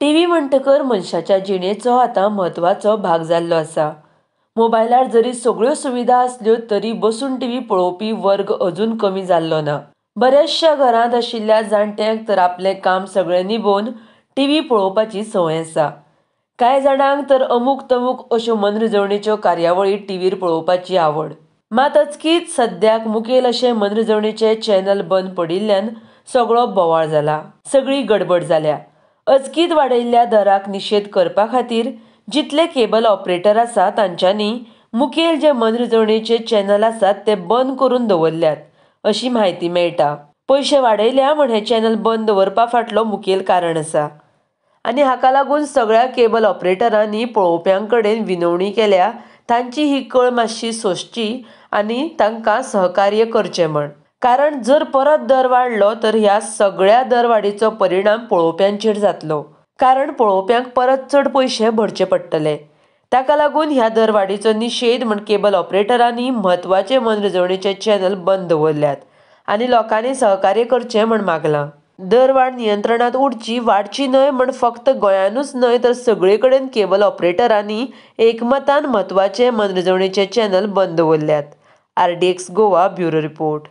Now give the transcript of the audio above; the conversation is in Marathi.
टी व्ही म्हणटकर मनशाच्या जिणेचो आतां म्हत्वाचो भाग जाल्लो आसा मोबायलार जरी सगळ्यो सुविधा आसल्यो तरी बसून टी व्ही पळोवपी वर्ग अजून कमी जाल्लो ना बऱ्याचशा घरांत आशिल्ल्या जाणट्यांक तर आपलें काम सगळें निभोवन टी व्ही पळोवपाची संवय आसा कांय जाणांक तर अमूक तमूक अश्यो मनरिजवणेच्यो कार्यावळी टी व्हीर पळोवपाची आवड मात अचकीत सद्याक मुखेल अशें मनरिजवणेचे चॅनल बंद पडिल्ल्यान सगळो बोवाळ जाला सगळी गडबड जाल्या अचकीत वाडयल्ल्या दराक निशेध करपा खातीर जितले केबल ऑपरेटर आसा तांच्यांनी मुखेल जे मनरिजवणेचे चॅनल आसात ते बंद करून दवरल्यात अशी म्हायती मेळटा पयशे वाडयल्या म्हण हे चॅनल बंद दवरपा फाटलो मुखेल कारण आसा आनी हाका लागून सगळ्या केबल ऑपरेटरांनी पळोवप्यां कडेन विनवणी केल्या तांची ही कळ मातशी सोंसची आनी तांकां सहकार्य करचें म्हण कारण जर परत दर वाढलो तर ह्या सगळ्या दरवाडीचो परिणाम पळोवप्यांचेर जातलो कारण पळोवप्यांक परत चड पयशे भरचे पडटले ताका लागून ह्या दरवाडीचो निशेध म्हण केबल ऑपरेटरांनी म्हत्वाचे मनरिजवणेचे चॅनल बंद दवरल्यात आनी लोकांनी सहकार्य करचें म्हण मागलां दरवाड नियंत्रणांत उरची वाडची न्हय म्हण फक्त गोंयानूच न्हय तर सगळे कडेन केबल ऑपरेटरांनी एकमतान म्हत्वाचे मनरिजवणेचे चॅनल बंद दवरल्यात R D X Goa bureau report